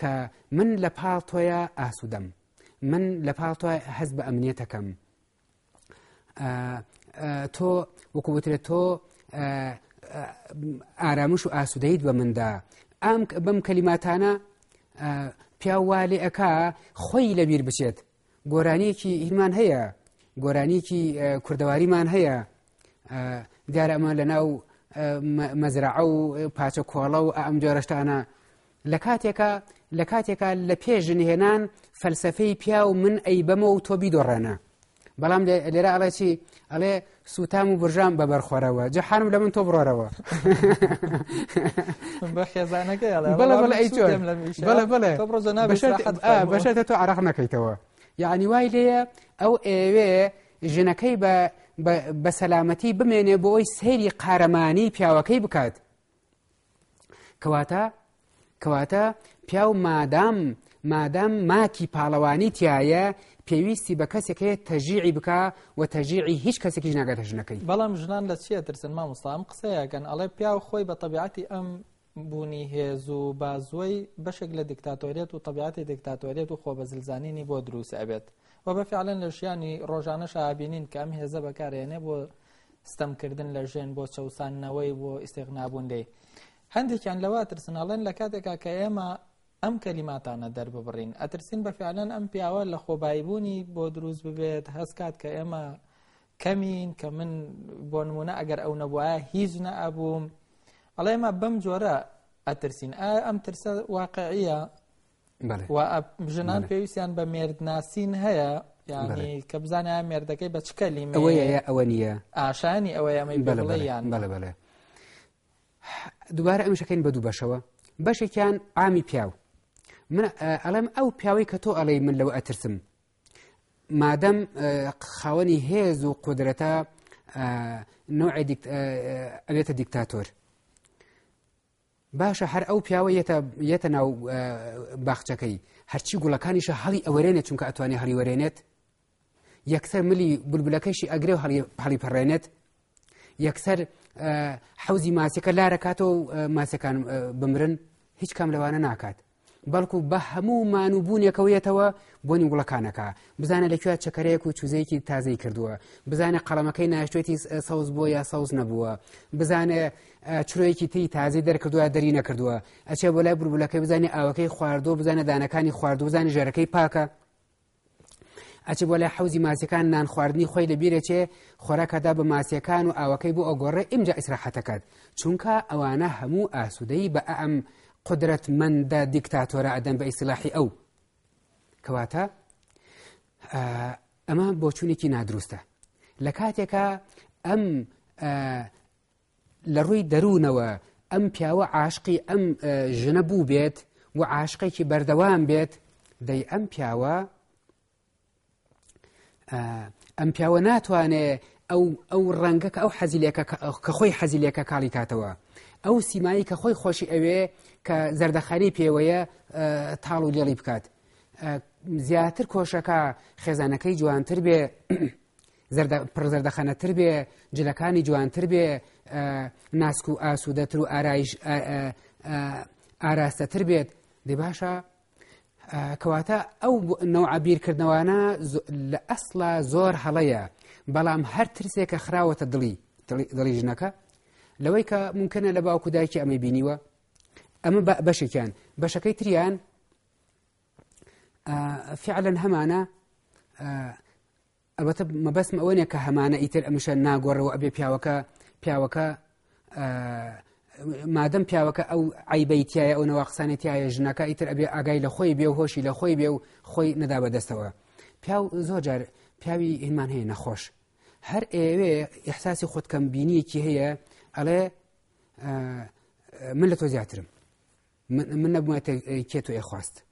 کە من لە پاڵتۆیە ئاسوودەم من لە پاڵتۆ هەست بە ئەمنیەتەکەم تۆ وەکووترێت تۆ ئارامش و ئاسوودەیت بە مندا ئام بەم کەلیماتانە پیاوالێ ئەک خۆی لەبییر بچێت گۆرانیەکی هیمان هەیە گۆرانیکی کوردەواریمان هەیە دیارە ئەمە لە ناو مەزرعە و پاچە کۆڵە و ئەم جۆرەشتانە لە کاتێکە لە کاتێکە لە پێشنهێنان فەلسفەی پیا و من ئەی بەمە و تۆبی دۆڕێنە بەڵام لێرە ئەڵێ چی ئەڵێ سوتام و برژام بە بەرخۆرەوە جە حرم لە من تۆ بڕۆرەوە بەشێتە تۆ عراق نەکەیتەوە یعنی وای لێە ئەو ئێوێ ژنەکەی بە سەلامەتی بمێنێ بۆ ئەوی سەیری قارەمانی پیاوەکەی بکات کەواتە کەواتە پیاو مادام مادام ماکی پاڵەوانی تایە پێویستی بە کەسێکەیە تەژیعی بک و تەژیعی هیچ کەسێکی ناگاتە ژنەکەی بەڵام ژنان لە چیە ترسن ما مسلام قسەیەگەن ئەڵێ پیا و خۆی بە تەبیعاتی ئەم بوونی هێز و بازوەی بەشێک لە دیکتاتۆریەت و تەبیعاتی دیکتاتۆریەت و خۆ بە زلزانینی بۆ دروست ئەبێت و بەفعلەن لە ژیانی ڕۆژانە شابینین کام هێزە بەکارێنێ بۆ ستەمکردن لە ژێن بۆ چەسانەوەی بۆ ئیسێغنابوون لێ هەندێکیان لەوە ترسناڵێن لە کاتێکا کە ئێمە ئەم کەلیماتانە دەرببڕین ئەترسین بەفعلەن ئەم پیاوە لە خۆبایبوونی بۆ دروست ببێت هەستکات کە ئێمە کەمین کە من بۆ نمونە ئەگەر ئەو نەبووە هیچ نەبووم ئەڵێ ئێمە بەم جۆرە ئەترسین ئا ئەم ترسە واقعیە و ژنان پێویستیان بە مێردناسین هەیە یانی کە بزانە مێردەکەی بە چکەلی ئەوەیە ئەوە نییە ئاشانی ئەوەیەمەی بەڵیان بەڵێ بەڵێ دووبارە ئەم شەکەین بە دوو بەشەوە بەشێکیان ئامی پیاو من ئەلەم ئەو پیاوەی کە تۆ ئەڵێ من لەو ئەترسم مادەم خاوەنی هێز و قدرەتە ئەوێتە دیکتاتۆر باشە هەر ئەو پیاوە یەتە ناو باخچەکەی هەرچی گوڵەکانیشە هەڵی ئەوەرێنێت چونکە ئەتوانی هەڵی وەرێنێت یەکسەر ملی بولبلەکەیشی ئەگرێ و هەڵی پەڕێنێت یەکسەر حوزی ماسیەکە لارەکاتەوە ماسەکان بمرن هیچ کام لەوانە ناکات بەڵکو بە هەموو مانوبوونێکەوەیەتەوە بۆنی گوڵەکانەکە بزانە لەکوێ چەکەرەیەک و چوزەیەکی تازەی کردووە بزانە قەڵەمەکەی ناشتێتی سەوز بۆ یا سەوز نەبووە بزانێ چرۆیەکی تی تازی دەرکردووە دەری نەکردووە ئەچێ بۆ لای بربولەکەی بزانێ ئاوەکەی خواردۆ بزانە دانەکانی خواردو بزانە ژێرەکەی پاکە ئەچ بۆ لای حوزی ماسیەکان نان خواردنی خۆی لە بیرەچێ خۆراکەدا بە ماسیەکان و ئاوەکەی بۆ ئەگۆڕە ئیمجا ئیسراحەتەکەت چونکە ئەوانە هەموو ئاسوودەی بە ئەم قدرەتمەندە دیکتاتۆرە ئەدەم بە ئیسلاحی ئەو کەواتە ئەمە بۆچوونێکی نادروستە لە کاتێکە ئەم لە ڕووی دەروونەوە ئەم پیاوە عاشقی ئەم ژنە بوو بێت و عاشقێکی بەردەوام بێت دەی ئەم پیاوە ئەم پیاوە ناتوانێت ئەو ڕەنگەکە ئەو حەزیلەکە کە خۆی حەزیلەکە کاڵی کاتەوە ئەو سیمایی کە خۆی خۆشی ئەوێ کە زەردەخەری پێوەیە تاڵ و لێڵی بکات زیاتر کۆشەکە خێزانەکەی جوانتر بێ پرزەردەخەنەتر بێ جلەکانی جوانتر بێ ناسک و ئاسوودەتر و ئارایش ئاراستەتر بێت دێ باشە کەواتە ئەو نەو عبیرکردنەوەە لە ئەسلا زۆر هەڵەیە بەڵام هەر ترسێکە خراوەتە دڵی دڵی ژنەکە لەوەی کە ممکنە لە باوکو دایکی ئەمە بینیوە ئەمە بەشێکیان بەشەکەی تریان فعلەن هەمانە ئەبەتە مەبەسم ئەوەنە کە هەمانە ئیتر ئەمشە ناگۆڕەوە ئەبێ پیاوەکە پیاوەکە مادەم پیاوەکە ئەو ئایبەیتیایە ئەو نەواقسانێتیایە ژنەکە ئیتر ئەبێ ئاگای لە خۆی بێ و هۆشی لە خۆی بێ و خۆی نەدا بەدەستەوە پیاو زۆرجار پیاوی هینمان هەیە نەخۆش هەر ئێوێ احساسی خۆتکەم بینیەکی هەیە ئەڵێ من لە تۆ زیاترم من نەبووێت کێت و ئێخواست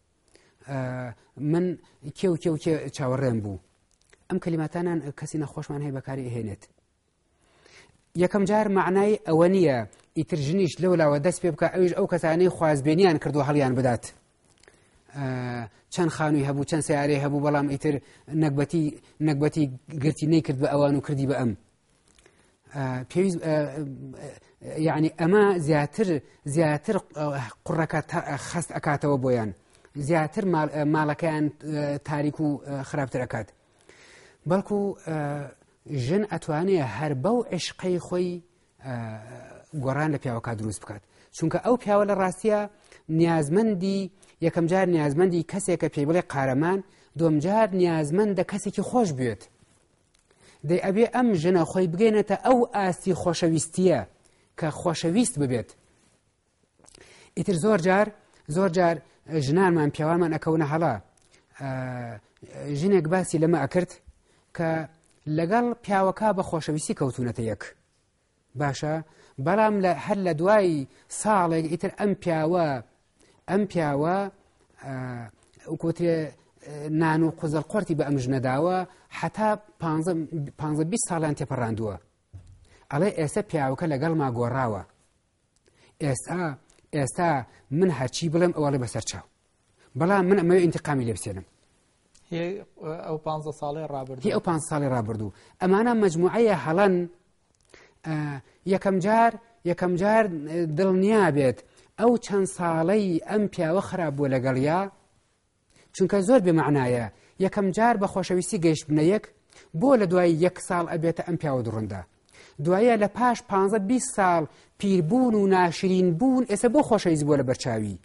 من کێ و کێ و کێ چاوەڕێم بوو ئەم کەلیماتانان کەسی نەخۆشمان هەیە بەکاری ئەهێنێت یەکەم جار معنای ئەوە نییە ئیترژنیش لەولاوە دەست پێ بکە ئەوش ئەو کەسانەی خوازبێنیان کردو هەڵیان بدات چەند خانووی هەبوو چەند سیارێ هەبوو بەڵام ئیتر نەکبەتی نەکبەتی گرتی نەیکرد بە ئەوان و کردی بە ئەم پێویست یعنی ئەمە زیاتر زیاتر قوڕەکە خەست ئەکاتەوە بۆیان زیاتر ماڵەکەیان تاریک و خراپتر ئەکات بەڵکو ژن ئەتوانێت هەر بەو عشقەی خۆی گۆڕان لە پیاوەکە دروست بکات چونکە ئەو پیاوە لە ڕاستیە نیازمەندی یەکەم جار نیازمەندی کەسێکە پێی بڵێ قارەمان دۆمجار نیازمەندە کەسێکی خۆش بێت دەی ئەبێ ئەم ژنە خۆی بگەێنێتە ئەو ئاستی خۆشەویستیە کە خۆشەویست ببێت ئیتر زۆر جار زۆر جار ژنانمان پیاوانمان ئەکەونە هەڵا ژنێک باسی لەمە ئەکرد کە لەگەڵ پیاوەکە بە خۆشەویستی کەوتونەتە یەک باشە بەڵام لە هەر لە دوای ساڵێک ئیتر ئەم پیاوە ئەم پیاوە وکوترێ نان و قوزل قورتی بە ئەمژ نەداوە حتا بی ساڵان تێپەڕاندووە ئەڵێ ئێستا پیاوەکە لەگەڵ ما گۆڕاوە ئێستا ئێستا من هەرچی بڵێم ئەوەڵە بەسەر چاو بەڵام من ئەمە ئینتقامی لێ بسێنم ئەو پ ساڵی ڕابردی ئەو پ ساڵی ڕابردوو ئەمانە مجموعەیە هەڵەن یەکەم جار یەکەم جار دڵنیا بێت ئەو چەند ساڵەی ئەم پیاوە خراپ بووە لەگەڵیا چونکە زۆر بێمەعنایە یەکەم جار بە خۆشەویستی گەیشت بنە یەک بۆ لە دوای یەک ساڵ ئەبێتە ئەم پیاوە دڕووندا دوایە لە پاش 15 ساڵ پیربوون و ناشرین بوون ئێستا بۆ خۆشەویست بووە لە بەرچاوی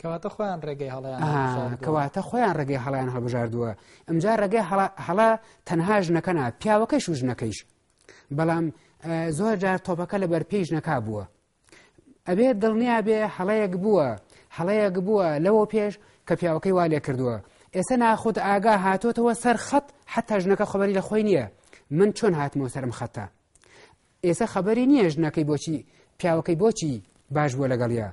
کەواتە خۆیان ڕێگەی هەڵیان کەواتە خۆیان ڕێگەی هەڵیان هەبژاردووە ئەمجا ڕێگەی هەڵا تەنها ژنەکەنا پیاوەکەی شو ژنەکەیش بەڵام زۆر جار تۆپەکە لە بەرپێی ژنەکە بووە ئەبێ دڵنیا بێ هەڵەیەک بووە هەڵەیەک بووە لەوە پێش کە پیاوەکەی وا لێ کردووە ئێستا ناخود ئاگا هاتوتەوە سەر خەت حتا ژنەکە خبری لە خۆی نییە من چۆن هاتمەوە سرم خەتە ئێستا خبری نییە ژنەکەی بۆچی پیاوەکەی بۆچی باش بووە لەگەڵە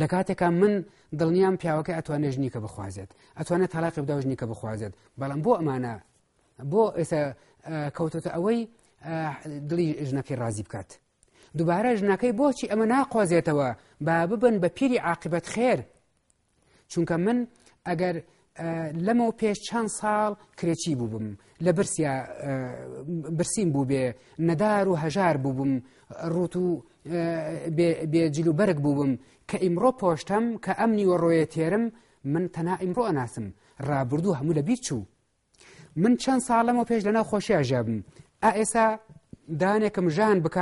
لە کاتێکە من دڵنیام پیاوەکە ئەتوانێ ژنی کە بخوازێت ئەتوانێت تەلاقی بدا ژنی کە بخوازێت بەڵام بۆ ئەمانە بۆ ئێستا کەوتتە ئەوەی دڵی ژنەکەی ڕازی بکات دووبارە ژنەکەی بۆچی ئەمە ناخوازێتەوە با ببن بە پیری عاقبەت خێر چونکە من ئەگەر لەمەوە پێش چەند ساڵ کرێکی بوو بم لە برسیم بوو بێ نەدار و هەژار بوو بم ڕوت و بێجل و بەرگ بوو بم کە ئیمڕۆ پۆشتم کە ئەمنی وە ڕۆیە تێرم من تەنا ئیمڕۆ ئەناسم ڕابردوو هەموو لە بیرچوو من چەند ساڵەمەوە پێش لەنا خۆشی ئەژێ بم ئا ئێسا دانێکم ژان بک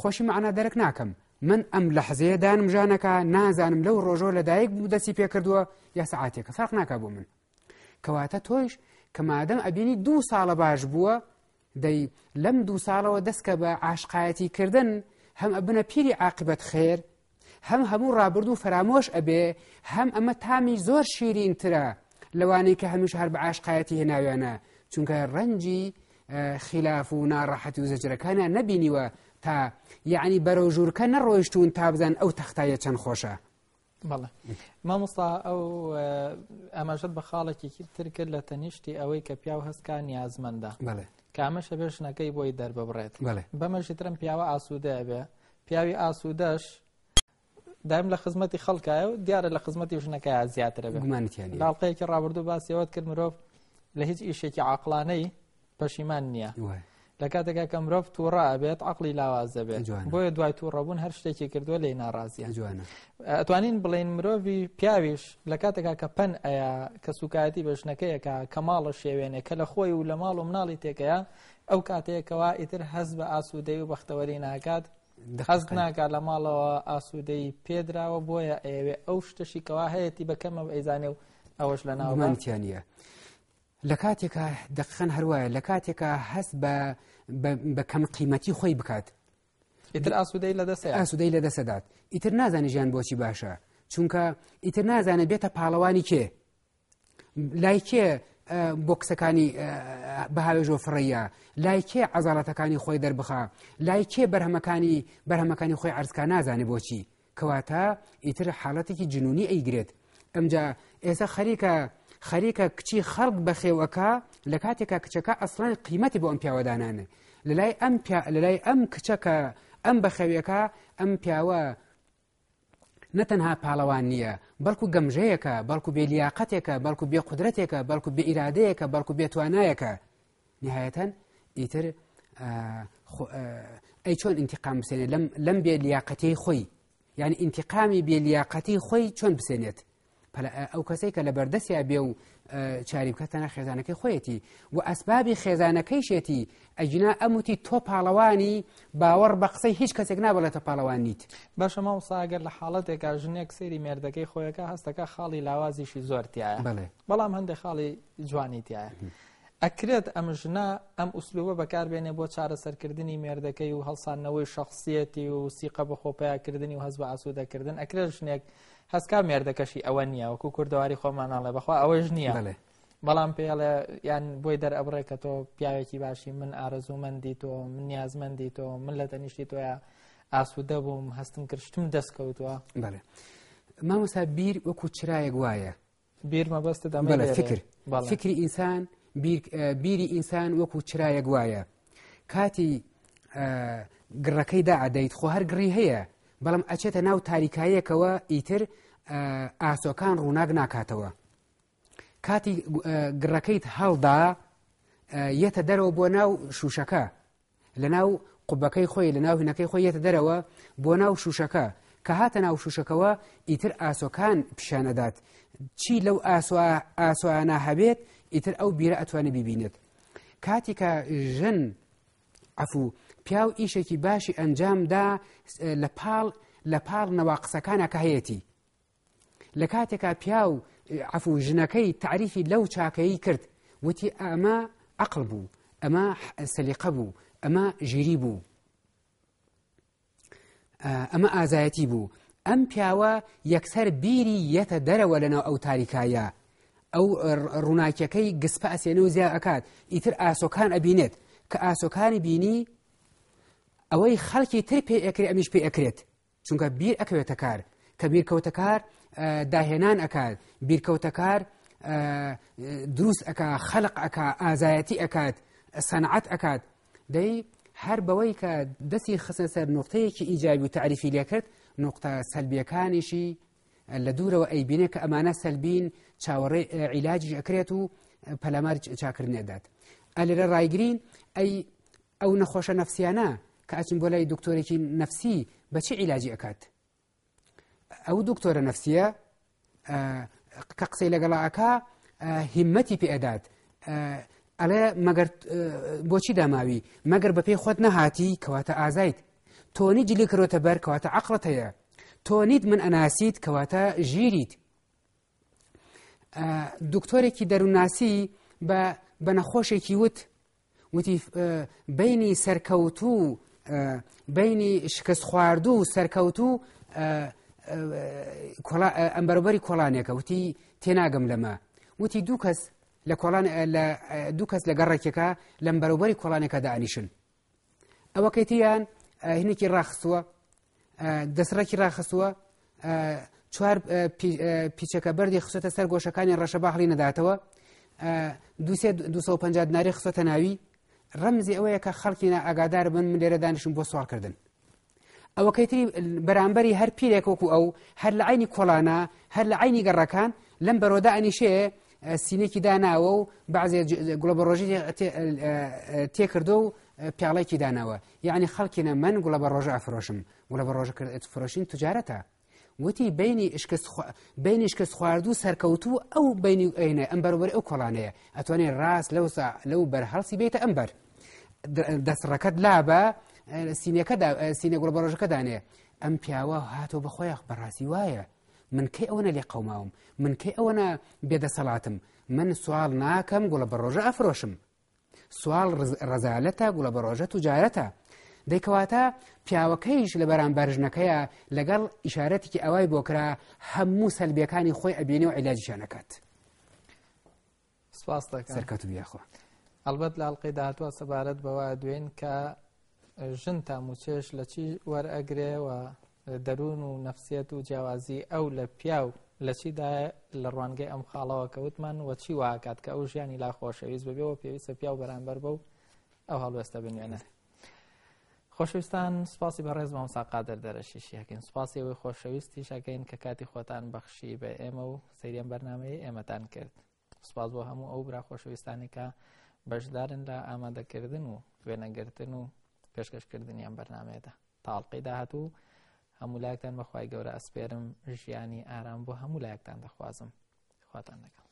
خۆشی معنا دەرک ناکەم من ئەم لە حەزەیە دانم ژانەکە نازانم لەو ڕۆژۆ لەدایک بوو دەستی پێکردووە یا سعاتێکە فەرق ناکە بۆ من کەواتە تۆیش کە مادەم ئەبینی دوو ساڵە باش بووە دەی لەم دوو ساڵەوە دەستکە بە عاشقایەتی کردنن هەم ئەبنە پیری عاقبەت خێر هەم هەموو ڕابرد و فرامۆش ئەبێ هەم ئەمە تامی زۆر شیرینترە لەوانەی کە هەمیش هەر بە عاشقایەتی هێناویانە چونکە ڕەنجی خلاف و ناڕەحەتی و زەجرەکانە نەبینیوە تا یعنی بەرەو ژوورکە نەڕۆیشتون تا بزان ئەو تەختایە چەند خۆشە بەڵێ مامۆستا ئەو ئەماژت بە خاڵێکی تر کرد لە تەنیشتی ئەوەی کە پیاو هەستکان یازمەدا بڵێ کامەشە بێشنەکەی بۆی دەرببڕێت بەمەشی ترم پیاوە ئاسوودەبێ پیاوی ئاسوودەش دایم لە خزمەتی خەڵکایە و دیارە لە خزمەتی ژنەکە زیاترە بمانیان باڵقەیەکی ڕابردو باسیەوەت کرد مرۆڤ لە هیچ ئیشێکی عقلانەی پەشیمان نییە لە کاتێکا کەم ڕفت و ڕابێت عقلی لاواز دەبێت بۆیە دوای تو ڕەبوون هەر شتێکی کردووە لێ ناڕازیە جوانە ئەتوانین بڵێن مرۆڤی پیاویش لە کاتێکا کە پەن ئەیە کە سوکایەتی بەشنەکەیەکە کەماڵە شێوێنێ کە لە خۆی و لە ماڵ و مناڵی تێکەیە ئەو کاتەیەکەوە ئیتر هەز بە ئاسوودەی و بەختەوەری ناکات دەخەست ناکات لە ماڵەوە ئاسوودەی پێدراوە بۆیە ئەوێ ئەو شتەشی کەوا هەیەی بەکەمە ئەیزانێ و ئەوەش لە ناومانتیانە. لە کاتێکە دەخەن هەروایە لە کاتێکە هەست بە کەم قیمەتی خۆی بکات ئیتر ئاسوودەی لە دەست ئاسوودەی لە دەسەدات ئیتر نازانانی ژیان بۆچی باشە چونکە ئیتر نازانە بێتە پاڵەوانی کێ لای کێ بۆکسەکانی بەهاوێژۆ فڕەیە لای کێ عزاڵەتەکانی خۆی دەربخە لای کێ بەرهەمەکانی بەرهەمەکانی خۆی ئەرزکە نازانێ بۆچی کەواتە ئیتر حاڵەتێکی جنونی ئەیگرێت ئەمجا ئێستا خەریکە خەریکە کچی خەڵک بە خێوەکە لە کاتێکا کچەکە ئەسڵان قیمەتی بۆ ئەم پیاوەدانانە لەلای ئەم لەلای ئەم کچەکە ئەم بەخەویەکە ئەم پیاوە نەتەنها پاڵەوان نییە بەڵکو گەمژەیەەکە بەڵکو بێلیاقەتێکە بەڵکو بێ قدرەتێکە بەڵکو بێ ئیرادەیەەکە بەڵکو بێتوانایەکە نهایەتەن ئیتر ئەی چۆن انتقام بسێنێت لەم بێ لیاقەتی خۆی یعنی انتقامی بێ لیاقەتی خۆی چۆن بسێنێت ئەو کەسەی کە لە بەردەسیا بێ و چاری بکەتەنە خێزانەکەی خۆیەتی و ئەسبابی خێزانەکەی شێتی ئەجینا ئەموتی تۆ پاڵەوانی باوەڕ بە قسەی هیچ کەسێک نابڵێتە پاڵەوان نیت بەشە ماو ساگەر لە حاڵەتێکا ژنێک سری مێردەکەی خۆیەکە هەستەکە خاڵی لاوازیشی زۆرتیایە بەڵام هەندێک خاڵی جوانیتیایە. ئەکرێت ئەم ژنا ئەم ئوسلوبە بەکاربێنێ بۆ چارەسەرکردنی مێردەکەی و هەڵسانەوەی شخصیەتی و سیقە بە خۆپەیاکردنی و هەز بە ئاسوودەکردن ئەکرێت ژنێک هەستکا مێردەکەشی ئەوە نییە وەکو کوردواری خۆمانناڵێ بەخوا ئەوەش نییە لێ بەڵام پێڵێ یان بۆی دەرئبڕێ کە تۆ پیاوێکی باشی من ئارەزوومەندی تۆ من نیازمەندی تۆ من لە تەنیشتی تۆیە ئاسوودە بووم هەستم کرشتم دەستکەوتووە بەێ مامەسا بیر وەکو چرایە گوایە بیر مەبەستە دەمە فکر فکری ئینسان بیری ئینسان وەکو چرایە گوایە کاتی گڕەکەی دا عدەیت خۆ هەر گڕی هەیە بەڵام ئەچێتە ناو تاریکاییەکەوە ئیتر ئاسۆکان ڕووناک ناکاتەوە کاتی گڕەکەیت هەڵدا یەتە دەرەوە بۆ ناو شوشەکە لە ناو قوبەکەی خۆی لە ناو هینەکەی خۆی یەتە دەرەوە بۆ ناو شوشەکە کە هاتە ناو شوشەکەەوە ئیتر ئاسۆکان پیشانەدات چی لەو ئاسوانە هەبێت ئیتر ئەو بیرە ئەتوانە ببینێت کاتی کە ژن ئەفوو پیاو ئیشێکی باشی ئەنجامدا لە پاڵ لە پاڵ نەواقسەکانە کە هەیەی لە کاتێکا پیاو عفو ژنەکەی تعریفی لەو چاکەی کرد وتی ئەمە عقل بوو ئەمە سەلیقە بوو ئەمە ژیری بوو ئەمە ئازایەتی بوو ئەم پیاوە یەکسەر بیری یەتە دەرەوە لەناو ئەو تاریکایە ئەو ڕووناکیەکەی گسپە ئەسێنە و زیاد ئەکات ئیتر ئاسۆکان ئەبینێت کە ئاسۆکانی بینی ئەوەی خەڵکی تر پێ ئەکرێت ئەمیش پێ ئەکرێت چونکە بیر ئەکەوێتە کار کە بیرکەوتەکار داهێنان ئەکات بیرکەوتەکار دروست ئەک خەلق ئەک ئازایەتی ئەکات سەنعەت ئەکات دەی هەر بەوەی کە دەستی خسە سەر نقطەیەکی ئیجابی و تعریفی لێکرد نقطە سەلبیەکانیشی لە دوورەوە ئەیبینێ کە ئەمانە سەلبین چاوەڕێ عیلاجیش ئەکرێت و پەلەمار چاکردنێدات ئە لێرە ڕایگرین ئەی ئەو نەخۆشە نەفسیانە کە ئەچین بۆ لای دکتۆرێکی نفسی بەچی عیلاجی ئەکات ئەو دکتۆرە نفسیە کە قسەی لەگەڵا ئەکا هیمەتی پێئدات ئەلێ مەگەر بۆچی داماوی مەگەر بە پێی خۆت نەهاتی کەواتە ئازایت تۆنی جلی کرۆتە بەر کەواتە عقلت هەیە تۆنیت من ئەناسیت کەواتە ژیریت دکتۆرێکی دەروناسی بە بە نەخۆشێکی وت وتی بینی سەرکەوتو بینی شکست خواردو و سەرکەوتو ئەمبەربەری کۆڵانێکە وتی تێناگەم لەمە وتی دوو کەس لە کۆڵان دوو کەس لە گەڕێکێکە لەم بەرەوبەری کۆڵانێکە دانیشن ئەوەکەیتیان هینێکی ڕاخستووە دەسڕێکی ڕاخستووە چوار پیچەکە بەری خسوتە سەر گۆشەکانی ڕەشە باخڵی نەداتەوە 250 ناری خسوتە ناوی ڕەمزی ئەوەیە کە خەڵکی ئاگادار بن من لێرە دانیشم بۆ سوالکردن ئەوەکەیتری بەرامبەری هەر پیرێک وەکو ئەو هەر لە عینی کۆڵانە هەر لە عینی گەڕەکان لەم بەرۆدا ئەنیشەیە سینێکی داناوە و بعضێ گوڵبە ڕۆژی تێکردو و پیاڵێکی داناوە یعنی خەڵکینە من گوڵە بە ڕۆژە ئەفرۆشم گوڵە بە ڕۆژە فرۆشین تجارەتە وتی بینی بینیش کەس خواردو سەرکەوتو ئەو بینی و ئەینە ئەمبەرەوەری ئەو کۆڵانەیە ئەتوانێت ڕاست لەو لەو بەرهەڵسی بێتە ئەمبەر دەسڕەکەت لابە سینەکەدا سینە گوڵ بەڕۆژەکەدانێ ئەم پیاوە هاتۆ بەخۆیان بەڕاستی وایە من کەی ئەوەنە لێ قەوماوم من کەی ئەوەنە بێدەسەڵاتم من سوال ناکەم گوڵە بەڕۆژە ئەفرۆشم سوال ڕزالەتە گوڵە بەڕۆژە توجارەتە دەیکەواتە پیاوەکەیش لە بەرامبەر ژنەکەیە لەگەڵ ئیشارەتێکی ئەوای بۆکرا هەموو سەلبیەکانی خۆی ئەبیێنێ و عیلاجیشانەکەات سپاس سەرکەت بیاخۆ ئەلبەت لە هەڵلقی داهاتوە سەبارەت بەوە دوێن کە ژن تا موچێش لە چی وەرئەگرێەوە دەروون و نەفسیەت و جیاوازی ئەو لە پیاو لە چیدا لە ڕوانگەی ئەم خاڵەوە کەوتمان وە چی واکات کە ئەو ژیانی لا خۆشەویست ببێەوە پێویستە پیا و بەرامبەر بە و ئەو هەڵوەستە بنوێنە خۆشویستان سپاسی بە ڕێز مام ساقادر دەرەشیشیەکەین سپاسی ئەوەی خۆشەویستی شەکەین کە کاتی خۆتان بەخشی بە ئێمە و سریان بەرنمەیە ئێمەتان کرد سپاس بۆ هەموو ئەو برا خۆشەویستانێکە بەشدارن لە ئامادەکردن و وێنەگرتن و پێشکەشکردنیان بەرنمێتە تاڵقی داهاتوو هەموو لایەکتان بەخوای گەورە ئەسپێرم ژیانی ئارام بۆ هەموو لایەکتان دەخوازم خواتان لەگەڵ.